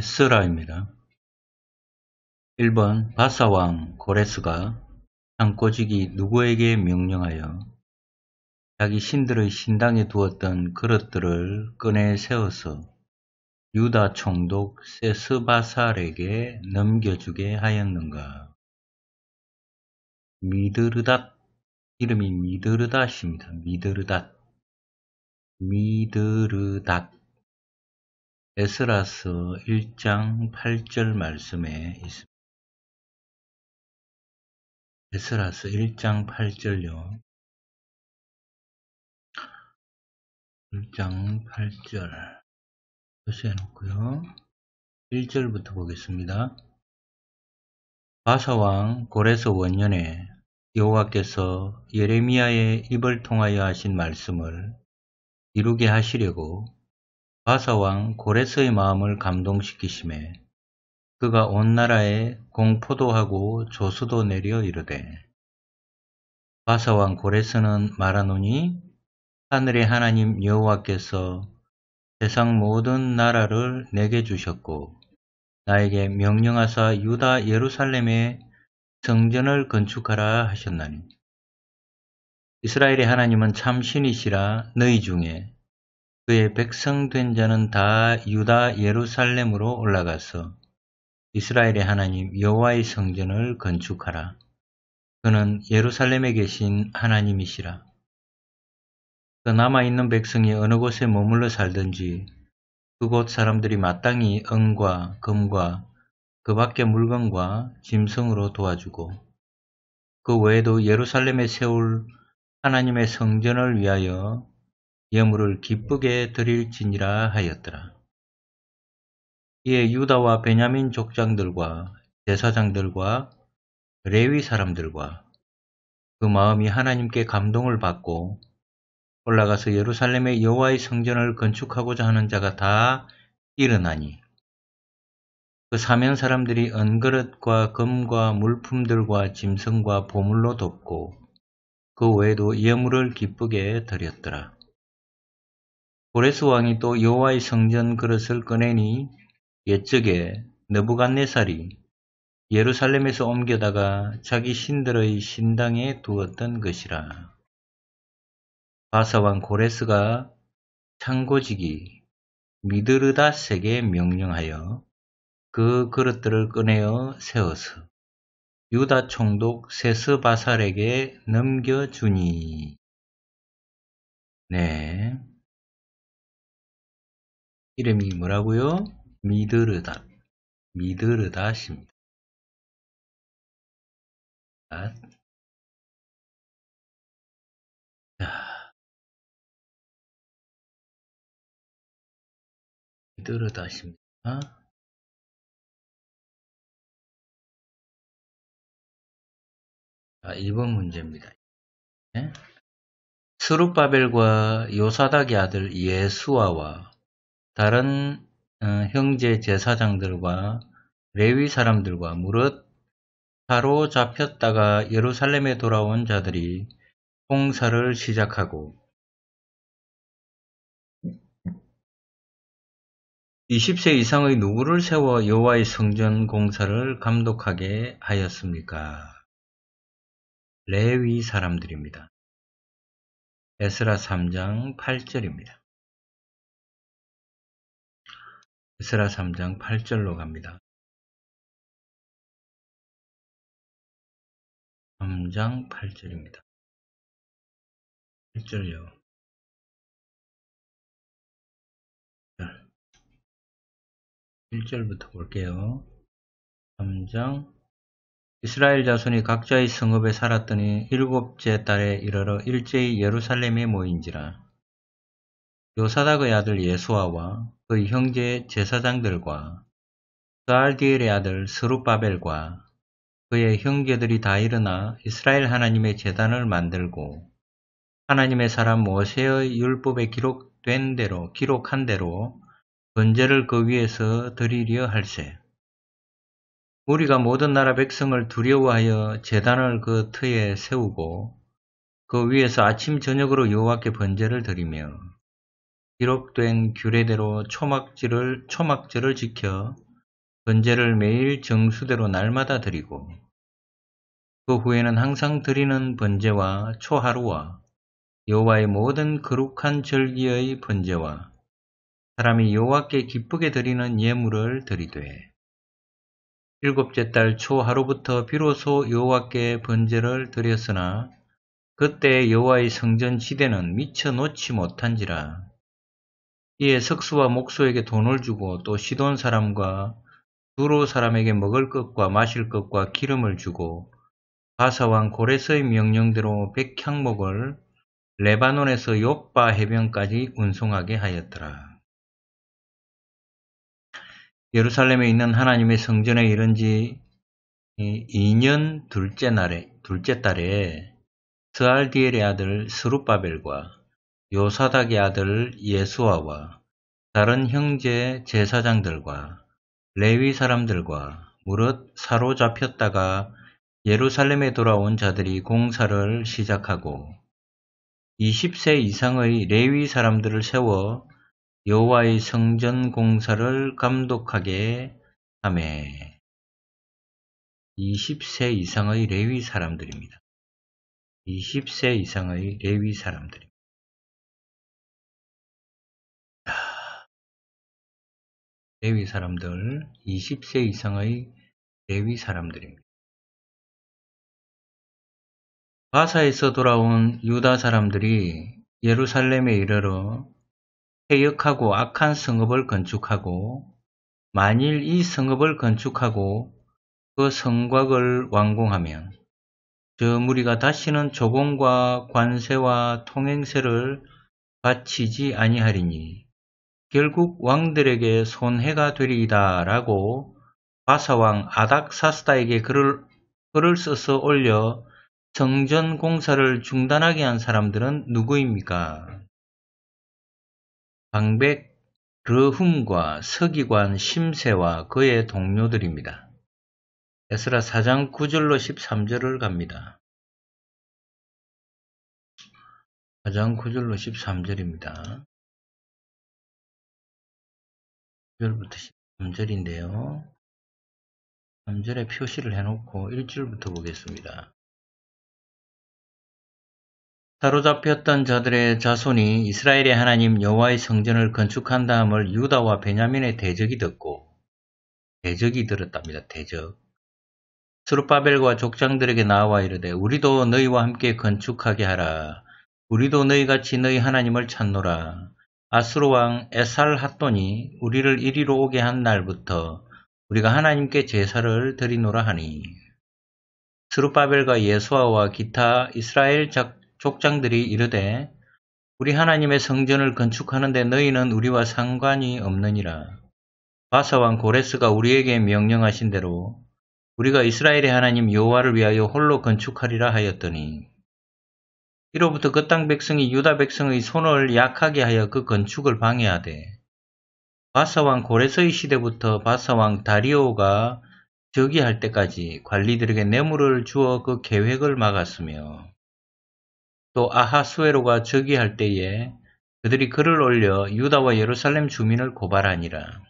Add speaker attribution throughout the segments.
Speaker 1: 에스라입니다. 1번 바사왕 고레스가 창꼬지기 누구에게
Speaker 2: 명령하여 자기 신들의 신당에 두었던 그릇들을 꺼내 세워서 유다 총독 세스바살에게
Speaker 1: 넘겨주게 하였는가. 미드르닷 이름이 미드르닷입니다. 미드르닷 미드르닷 에스라서 1장 8절 말씀에 있습니다. 에스라서 1장 8절요. 1장 8절 표시해 놓고요. 1절부터 보겠습니다.
Speaker 2: 바사왕 고레서 원년에 여호와께서 예레미야의 입을 통하여 하신 말씀을 이루게 하시려고 바사왕 고레스의 마음을 감동시키심에 그가 온 나라에 공포도 하고 조수도 내려 이르되 바사왕 고레스는 말하노니 하늘의 하나님 여호와께서 세상 모든 나라를 내게 주셨고 나에게 명령하사 유다 예루살렘에 성전을 건축하라 하셨나니 이스라엘의 하나님은 참 신이시라 너희 중에 그의 백성된 자는 다 유다 예루살렘으로 올라가서 이스라엘의 하나님 여호와의 성전을 건축하라. 그는 예루살렘에 계신 하나님이시라. 그 남아있는 백성이 어느 곳에 머물러 살든지 그곳 사람들이 마땅히 은과 금과 그 밖의 물건과 짐승으로 도와주고 그 외에도 예루살렘에 세울 하나님의 성전을 위하여 예물을 기쁘게 드릴지니라 하였더라. 이에 유다와 베냐민 족장들과 제사장들과 레위 사람들과 그 마음이 하나님께 감동을 받고 올라가서 예루살렘의 여호와의 성전을 건축하고자 하는 자가 다 일어나니 그 사면 사람들이 은그릇과 금과 물품들과 짐승과 보물로 덮고 그 외에도 예물을 기쁘게 드렸더라. 고레스 왕이 또 여호와의 성전 그릇을 꺼내니 옛적에 느부갓네살이 예루살렘에서 옮겨다가 자기 신들의 신당에 두었던 것이라. 바사왕 고레스가 창고지기 미드르다에게 명령하여 그 그릇들을 꺼내어 세워서 유다 총독 세스바살에게
Speaker 1: 넘겨주니. 네. 이름이 뭐라고요? 미드르닷. 미드르닷입니다. 자, 미드르닷입니다. 자, 2번 문제입니다. 네? 스룹바벨과 요사닥의 아들 예수아와
Speaker 2: 다른 어, 형제 제사장들과 레위 사람들과 무릇 바로잡혔다가 예루살렘에 돌아온 자들이
Speaker 1: 봉사를 시작하고 20세 이상의 누구를 세워 여호와의 성전 공사를 감독하게 하였습니까? 레위 사람들입니다. 에스라 3장 8절입니다. 스라 3장 8절로 갑니다. 3장 8절입니다. 8절요. 1절부터 볼게요. 3장 이스라엘 자손이 각자의 성읍에 살았더니 일곱째 달에
Speaker 2: 이르러 일제히 예루살렘에 모인지라 요사닥의 아들 예수아와 그의 형제 제사장들과 스알디엘의 아들 스룹바벨과 그의 형제들이 다 일어나 이스라엘 하나님의 재단을 만들고 하나님의 사람 모세의 율법에 기록된 대로 기록한 대로 번제를 그 위에서 드리려 할세. 우리가 모든 나라 백성을 두려워하여 재단을 그 터에 세우고 그 위에서 아침 저녁으로 여호와께 번제를 드리며 기록된 규례대로 초막지를 초막절을 지켜 번제를 매일 정수대로 날마다 드리고 그 후에는 항상 드리는 번제와 초하루와 여호와의 모든 거룩한 절기의 번제와 사람이 여호와께 기쁘게 드리는 예물을 드리되 일곱째 달 초하루부터 비로소 여호와께 번제를 드렸으나 그때 여호와의 성전 지대는 미쳐 놓지 못한지라 이에 석수와 목수에게 돈을 주고 또 시돈 사람과 두로 사람에게 먹을 것과 마실 것과 기름을 주고 바사왕 고레서의 명령대로 백향목을 레바논에서 요바 해변까지 운송하게 하였더라. 예루살렘에 있는 하나님의 성전에 이른 지 2년 둘째 날에, 둘째 달에 스알디엘의 아들 스룹바벨과 요사닥의 아들 예수아와 다른 형제 제사장들과 레위 사람들과 무릇 사로잡혔다가 예루살렘에 돌아온 자들이 공사를 시작하고 20세 이상의 레위 사람들을 세워 여호와의 성전 공사를 감독하게 하매
Speaker 1: 20세 이상의 레위 사람들입니다. 20세 이상의 레위 사람들입니다. 대위 사람들 20세 이상의 대위 사람들입니다. 바사에서 돌아온 유다 사람들이 예루살렘에 이르러 해역하고
Speaker 2: 악한 성읍을 건축하고 만일 이 성읍을 건축하고 그 성곽을 완공하면 저 무리가 다시는 조공과 관세와 통행세를 바치지 아니하리니 결국 왕들에게 손해가 되리이다 라고 바사왕 아닥사스다에게 글을, 글을 써서 올려 정전 공사를 중단하게 한 사람들은 누구입니까? 방백 르훔과 서기관 심세와 그의 동료들입니다.
Speaker 1: 에스라 4장 9절로 13절을 갑니다. 4장 9절로 13절입니다. 6절부터 13절인데요. 3절에 표시를 해놓고 1절부터 보겠습니다.
Speaker 2: 사로잡혔던 자들의 자손이 이스라엘의 하나님 여호와의 성전을 건축한 다음을 유다와 베냐민의 대적이 듣고 대적이 들었답니다. 대적. 스루바벨과 족장들에게 나와 이르되 우리도 너희와 함께 건축하게 하라. 우리도 너희같이 너희 하나님을 찾노라. 아스르왕 에살핫돈이 우리를 이리로 오게 한 날부터 우리가 하나님께 제사를 드리노라 하니 스루바벨과 예수아와 기타 이스라엘 족장들이 이르되 우리 하나님의 성전을 건축하는데 너희는 우리와 상관이 없느니라. 바사왕 고레스가 우리에게 명령하신 대로 우리가 이스라엘의 하나님 여호와를 위하여 홀로 건축하리라 하였더니 이로부터 그 땅 백성이 유다 백성의 손을 약하게 하여 그 건축을 방해하되 바사왕 고레서의 시대부터 바사왕 다리오가 저기할 때까지 관리들에게 뇌물을 주어 그 계획을 막았으며 또 아하수에로가 저기할 때에 그들이 그를 올려 유다와 예루살렘 주민을 고발하니라.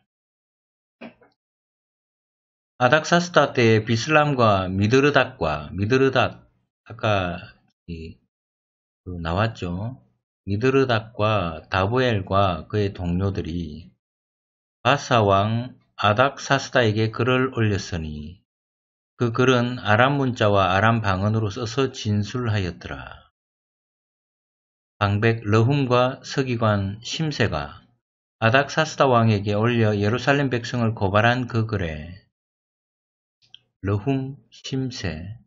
Speaker 2: 아닥사스다 때에 비슬람과 미드르닥과 미드르닥 아까 이그 나왔죠. 이드르닥과 다부엘과 그의 동료들이 바사왕 아닥사스다에게 글을 올렸으니 그 글은 아람 문자와 아람 방언으로 써서 진술하였더라. 방백 러훔과 서기관 심세가 아닥사스다 왕에게 올려 예루살렘 백성을 고발한 그 글에 러훔, 심세,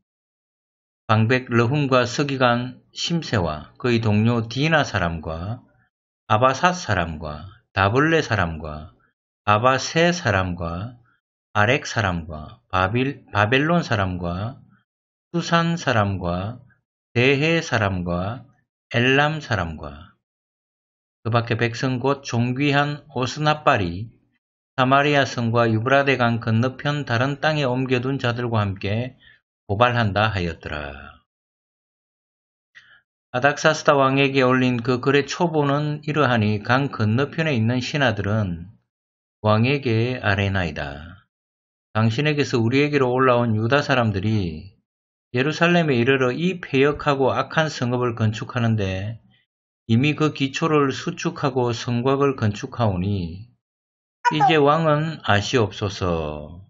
Speaker 2: 방백 러훔과 서기관 심세와 그의 동료 디나 사람과 아바삿 사람과 다블레 사람과 아바세 사람과 아렉 사람과 바빌, 바벨론 사람과 수산 사람과 대해 사람과 엘람 사람과 그 밖에 백성 곧 종귀한 오스나빨이 사마리아 성과 유브라데강 건너편 다른 땅에 옮겨둔 자들과 함께 고발한다 하였더라. 아닥사스다 왕에게 올린 그 글의 초보는 이러하니 강 건너편에 있는 신하들은 왕에게 아레나이다. 당신에게서 우리에게로 올라온 유다 사람들이 예루살렘에 이르러 이 폐역하고 악한 성읍을 건축하는데 이미 그 기초를 수축하고 성곽을 건축하오니
Speaker 1: 이제 왕은 아시옵소서.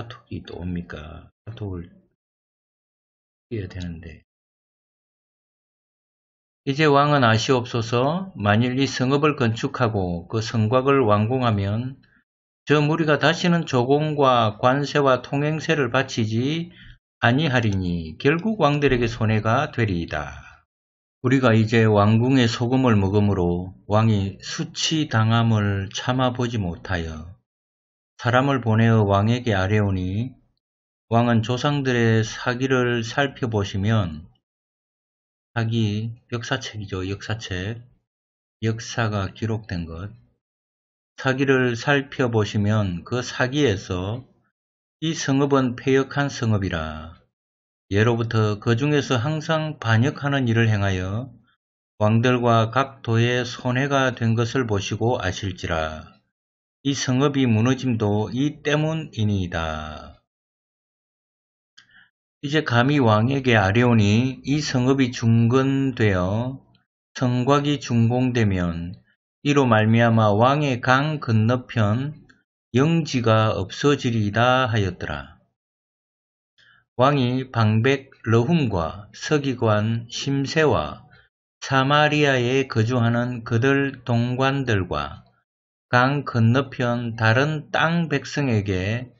Speaker 1: 카톡이 또 옵니까? 카톡을 해야 되는데 이제 왕은 아시옵소서 만일 이 성읍을
Speaker 2: 건축하고 그 성곽을 완공하면 저 무리가 다시는 조공과 관세와 통행세를 바치지 아니하리니 결국 왕들에게 손해가 되리이다. 우리가 이제 왕궁의 소금을 먹음으로 왕이 수치당함을 참아보지 못하여 사람을 보내어 왕에게 아뢰오니 왕은 조상들의 사기를 살펴보시면 사기 역사책이죠. 역사책. 역사가 기록된 것. 사기를 살펴보시면 그 사기에서 이 성읍은 폐역한 성읍이라. 예로부터 그 중에서 항상 반역하는 일을 행하여 왕들과 각도의 손해가 된 것을 보시고 아실지라. 이 성읍이 무너짐도 이 때문이니이다. 이제 감히 왕에게 아뢰오니 이 성읍이 중건되어 성곽이 중공되면 이로 말미암아 왕의 강 건너편 영지가 없어지리다 하였더라. 왕이 방백 러훔과 서기관 심세와 사마리아에 거주하는 그들 동관들과 강 건너편 다른 땅 백성에게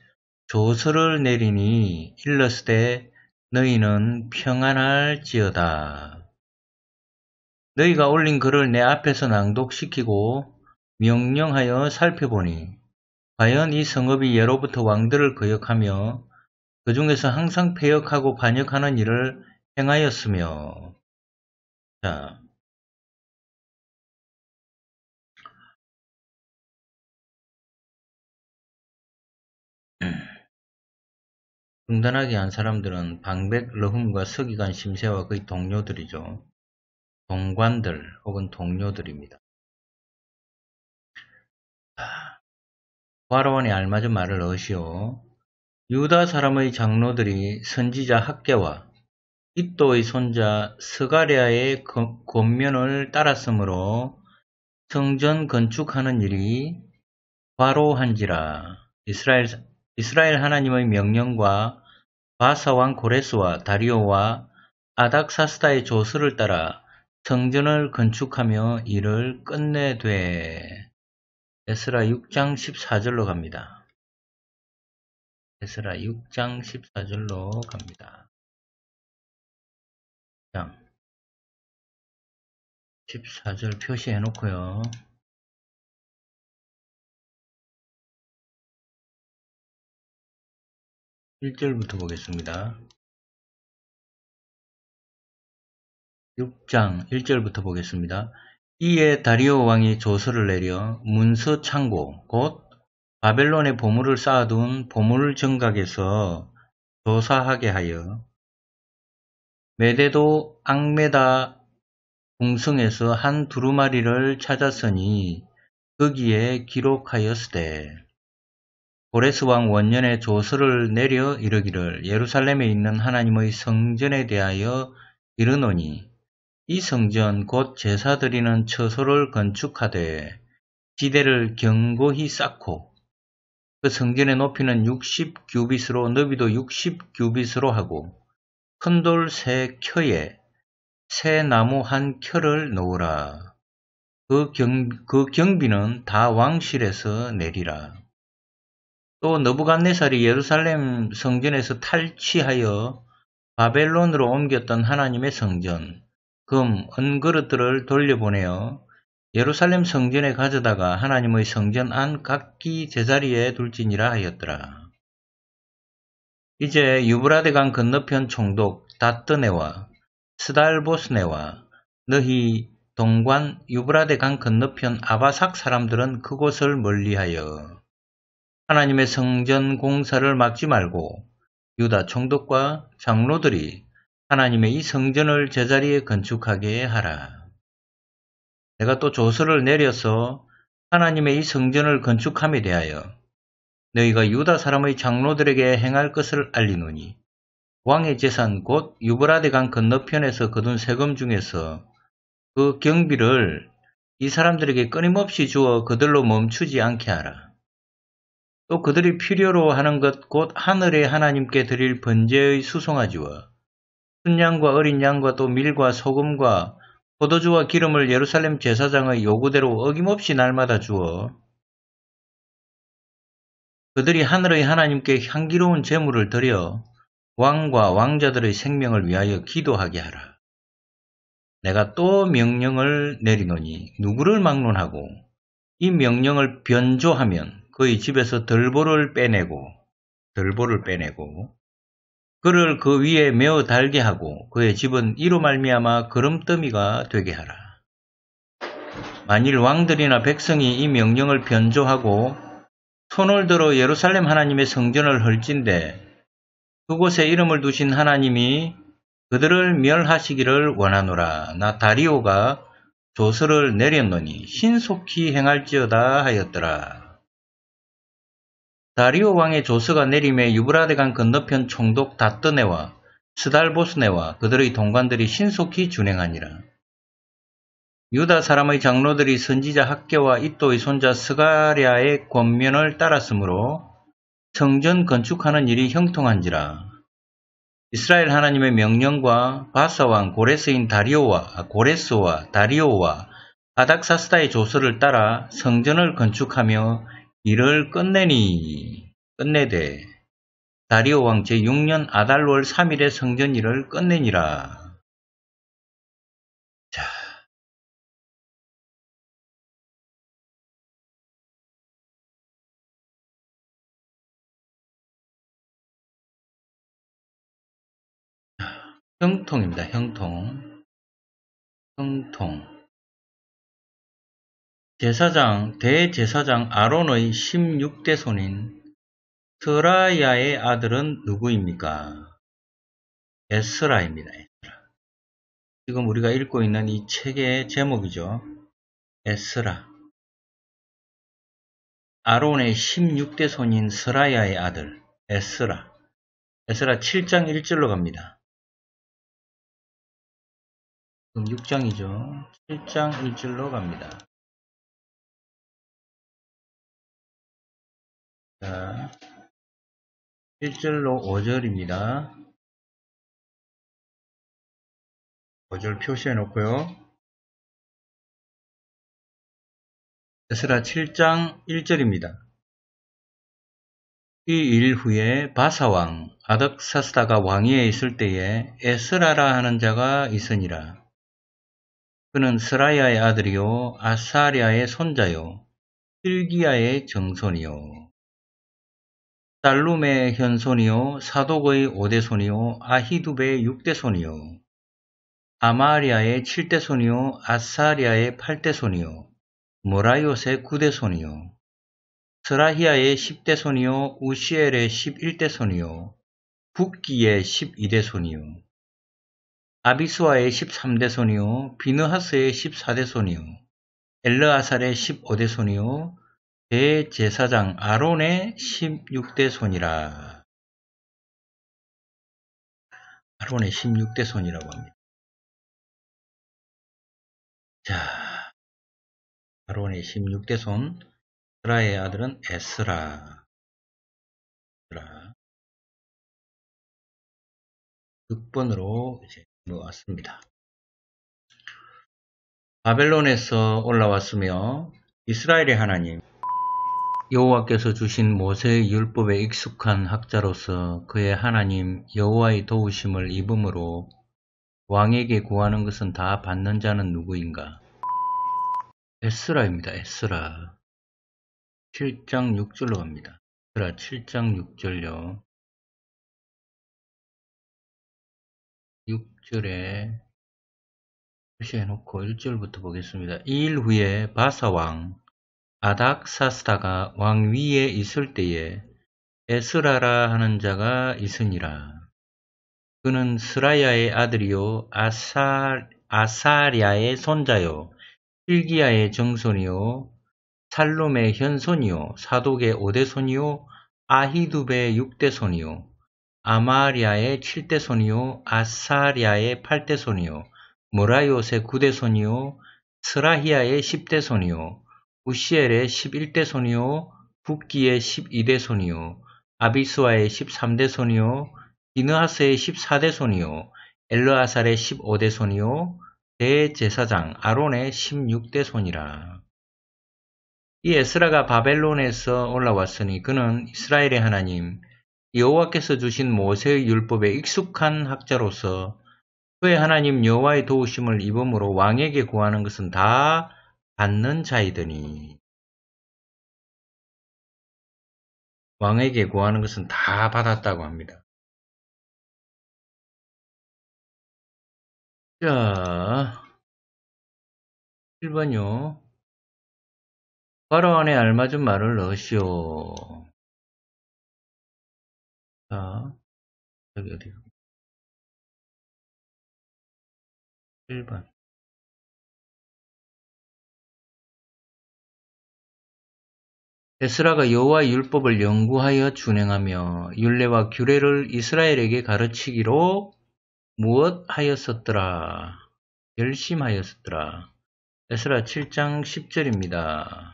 Speaker 2: 조서를 내리니 일렀으되 너희는 평안할지어다. 너희가 올린 글을 내 앞에서 낭독시키고 명령하여 살펴보니 과연 이 성읍이 예로부터 왕들을
Speaker 1: 거역하며 그 중에서 항상 폐역하고 반역하는 일을 행하였으며 자, 중단하게 한 사람들은 방백, 러흠과 서기관 심세와 그의 동료들이죠. 동관들 혹은 동료들입니다. 과로원에 알맞은 말을 어시오.
Speaker 2: 유다 사람의 장로들이 선지자 학계와 이또의 손자 스가랴의 권면을 따랐으므로 성전 건축하는 일이 과로한지라 이스라엘, 이스라엘 하나님의 명령과 바사왕 고레스와 다리오와 아닥사스다의 조수를 따라 성전을 건축하며 일을
Speaker 1: 끝내되 에스라 6장 14절로 갑니다. 에스라 6장 14절로 갑니다. 14절 표시해 놓고요. 1절부터 보겠습니다. 6장 1절부터 보겠습니다. 이에 다리오 왕이
Speaker 2: 조서를 내려 문서 창고 곧 바벨론의 보물을 쌓아둔 보물 정각에서 조사하게 하여 메데도 악메다 궁성에서 한 두루마리를 찾았으니 거기에 기록하였으되 고레스왕 원년에 조서를 내려 이르기를 예루살렘에 있는 하나님의 성전에 대하여 이르노니 이 성전 곧 제사 드리는 처소를 건축하되 지대를 견고히 쌓고 그 성전의 높이는 60 규빗으로 너비도 60 규빗으로 하고 큰 돌 세 켜에 새 나무 한 켜를 놓으라. 그, 경, 그 경비는 다 왕실에서 내리라. 또너부갓네살이 예루살렘 성전에서 탈취하여 바벨론으로 옮겼던 하나님의 성전, 금, 은그릇들을 돌려보내어 예루살렘 성전에 가져다가 하나님의 성전 안 각기 제자리에 둘지니라 하였더라. 이제 유브라데강 건너편 총독 다뜨네와 스달보스네와 너희 동관 유브라데강 건너편 아바삭 사람들은 그곳을 멀리하여 하나님의 성전 공사를 막지 말고 유다 총독과 장로들이 하나님의 이 성전을 제자리에 건축하게 하라. 내가 또 조서를 내려서 하나님의 이 성전을 건축함에 대하여 너희가 유다 사람의 장로들에게 행할 것을 알리노니 왕의 재산 곧 유브라데강 건너편에서 거둔 세금 중에서 그 경비를 이 사람들에게 끊임없이 주어 그들로 멈추지 않게 하라. 또 그들이 필요로 하는 것 곧 하늘의 하나님께 드릴 번제의 수송아지와 순양과 어린 양과 또 밀과 소금과 포도주와 기름을 예루살렘 제사장의 요구대로 어김없이 날마다 주어 그들이 하늘의 하나님께 향기로운 제물을 드려 왕과 왕자들의 생명을 위하여 기도하게 하라. 내가 또 명령을 내리노니 누구를 막론하고 이 명령을 변조하면 그의 집에서 덜보를 빼내고 덜보를 빼내고 그를 그 위에 매어 달게 하고 그의 집은 이로 말미암아 거름더미가 되게 하라. 만일 왕들이나 백성이 이 명령을 변조하고 손을 들어 예루살렘 하나님의 성전을 헐진데 그곳에 이름을 두신 하나님이 그들을 멸하시기를 원하노라. 나 다리오가 조서를 내렸노니 신속히 행할지어다 하였더라. 다리오 왕의 조서가 내림에 유브라데간 건너편 총독 다뜨네와 스달보스네와 그들의 동관들이 신속히 준행하니라. 유다 사람의 장로들이 선지자 학계와 이또의 손자 스가랴의 권면을 따랐으므로 성전 건축하는 일이 형통한지라. 이스라엘 하나님의 명령과 바사왕 고레스인 다리오와 아, 고레스와 다리오와 아닥사스다의 조서를 따라 성전을 건축하며 일을 끝내니 끝내되
Speaker 1: 다리오 왕 제6년 아달롤 3일에 성전 일을 끝내니라. 자. 형통입니다. 형통. 형통. 제사장 대제사장 아론의 16대 손인
Speaker 2: 스라야의 아들은 누구입니까? 에스라입니다. 에스라. 지금 우리가 읽고 있는 이 책의 제목이죠. 에스라.
Speaker 1: 아론의 16대 손인 스라야의 아들 에스라. 에스라 7장 1절로 갑니다. 지금 6장이죠. 7장 1절로 갑니다. 자, 1절로 5절입니다. 5절 표시해 놓고요. 에스라 7장 1절입니다. 이 일
Speaker 2: 후에 바사왕 아덕사스다가 왕위에 있을 때에 에스라라 하는 자가 있으니라. 그는 스라야의 아들이요 아사리아의 손자요 필기야의 정손이요 달룸의 현손이요 사독의 오대손이요 아히두베의 육대손이요 아마리아의 칠대손이요 아사리아의 팔대손이요 모라이옷의 구대손이요 스라히아의 십대손이요 우시엘의 십일대손이요 북기의 십이대손이요 아비수아의 십삼대손이요 비느하스의 십사대손이요 엘르아살의 십오대손이요 대제사장 아론의 16대 손이라.
Speaker 1: 아론의 16대 손이라고 합니다. 자, 아론의 16대 손, 스라의 아들은 에스라. 에스라. 6번으로 이제 넘어왔습니다. 바벨론에서 올라왔으며
Speaker 2: 이스라엘의 하나님, 여호와께서 주신 모세의 율법에 익숙한 학자로서 그의 하나님 여호와의 도우심을 입음으로 왕에게 구하는 것은 다 받는 자는 누구인가? 에스라입니다.
Speaker 1: 에스라 7장 6절로 갑니다. 에스라 7장 6절요. 6절에 표시해놓고 1절부터 보겠습니다. 2일 후에 바사왕
Speaker 2: 아닥사스다가 왕 위에 있을 때에 에스라라 하는 자가 있으니라. 그는 스라야의 아들이요 아사, 아사랴의 손자요 필기야의 정손이요 살롬의 현손이요 사독의 오대손이요 아히두베의 육대손이요 아마리아의 칠대손이요 아사리아의 팔대손이요 모라요의 구대손이요 스라히아의 십대손이요 우시엘의 1 1대 손이요 북기의 1 2대 손이요 아비스와의 1 3대 손이요 디느하스의 1 4대 손이요 엘르아살의 1 5대 손이요 대제사장 아론의 1 6대 손이라. 이 에스라가 바벨론에서 올라왔으니 그는 이스라엘의 하나님 여호와께서 주신 모세의 율법에 익숙한 학자로서 그의 하나님 여호와의 도우심을 입음으로 왕에게 구하는 것은 다 받는 자이더니
Speaker 1: 왕에게 구하는 것은 다 받았다고 합니다. 자, 1번요. 바로 안에 알맞은 말을 넣으시오. 자, 여기 어디? 1번. 에스라가 여호와 율법을 연구하여 준행하며
Speaker 2: 율례와 규례를 이스라엘에게 가르치기로 무엇하였었더라 열심하였었더라 에스라 7장 10절입니다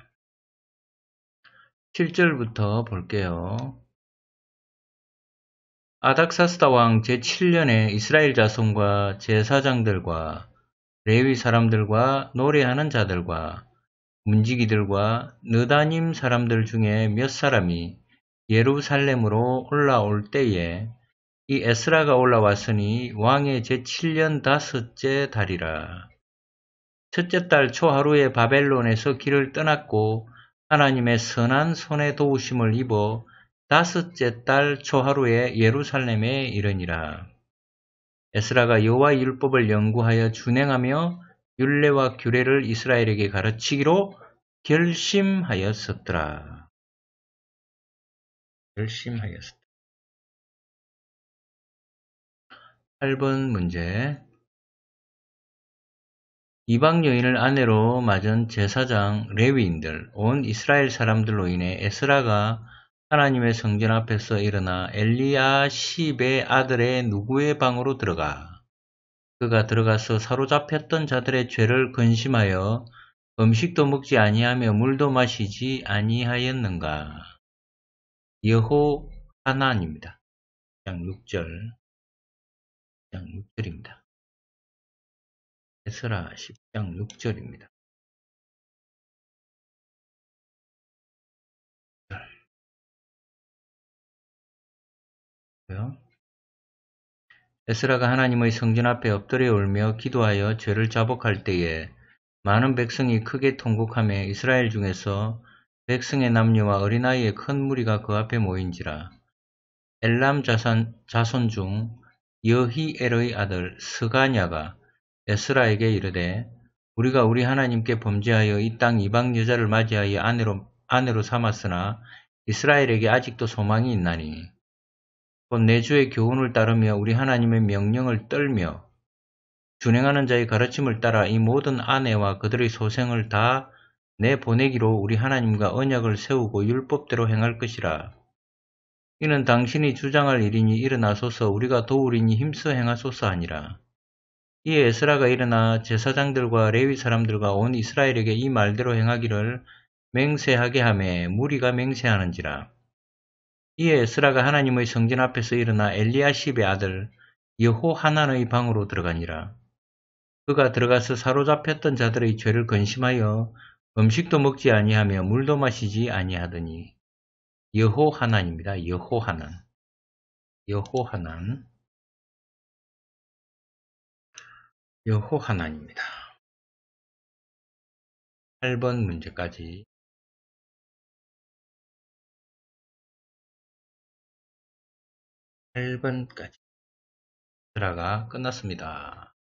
Speaker 2: 7절부터 볼게요 아닥사스다 왕 제7년에 이스라엘 자손과 제사장들과 레위 사람들과 노래하는 자들과 문지기들과 느다님 사람들 중에 몇 사람이 예루살렘으로 올라올 때에 이 에스라가 올라왔으니 왕의 제7년 다섯째 달이라. 첫째 달 초하루에 바벨론에서 길을 떠났고 하나님의 선한 손의 도우심을 입어 다섯째 달 초하루에 예루살렘에 이르니라. 에스라가 여호와 율법을 연구하여 준행하며 율례와 규례를 이스라엘에게 가르치기로
Speaker 1: 결심하였었더라. 결심하였었다. 8번 문제. 이방 여인을 아내로 맞은 제사장 레위인들,
Speaker 2: 온 이스라엘 사람들로 인해 에스라가 하나님의 성전 앞에서 일어나 엘리야 시베 아들의 누구의 방으로 들어가 그가 들어가서 사로잡혔던 자들의 죄를 근심하여 음식도 먹지 아니하며
Speaker 1: 물도 마시지 아니하였는가. 여호 하나님입니다. 장 6절 장 6절입니다. 에스라 10장 6절입니다. 그요 에스라가 하나님의 성전 앞에 엎드려
Speaker 2: 울며 기도하여 죄를 자복할 때에 많은 백성이 크게 통곡하며 이스라엘 중에서 백성의 남녀와 어린아이의 큰 무리가 그 앞에 모인지라. 엘람 자산, 자손 중 여히엘의 아들 스가냐가 에스라에게 이르되 우리가 우리 하나님께 범죄하여 이 땅 이방 여자를 맞이하여 아내로, 아내로 삼았으나 이스라엘에게 아직도 소망이 있나니 곧 내주의 교훈을 따르며 우리 하나님의 명령을 떨며 준행하는 자의 가르침을 따라 이 모든 아내와 그들의 소생을 다 내보내기로 우리 하나님과 언약을 세우고 율법대로 행할 것이라. 이는 당신이 주장할 일이니 일어나소서 우리가 도우리니 힘써 행하소서 아니라 이에 에스라가 일어나 제사장들과 레위 사람들과 온 이스라엘에게 이 말대로 행하기를 맹세하게 하매 무리가 맹세하는지라. 이에 에스라가 하나님의 성전 앞에서 일어나 엘리야십의 아들 여호하난의 방으로 들어가니라. 그가 들어가서 사로잡혔던 자들의 죄를 근심하여 음식도 먹지
Speaker 1: 아니하며 물도 마시지 아니하더니 여호하난입니다. 여호하난. 여호하난. 여호하난입니다. 8번 문제까지 번까지 헤드라가 끝났습니다.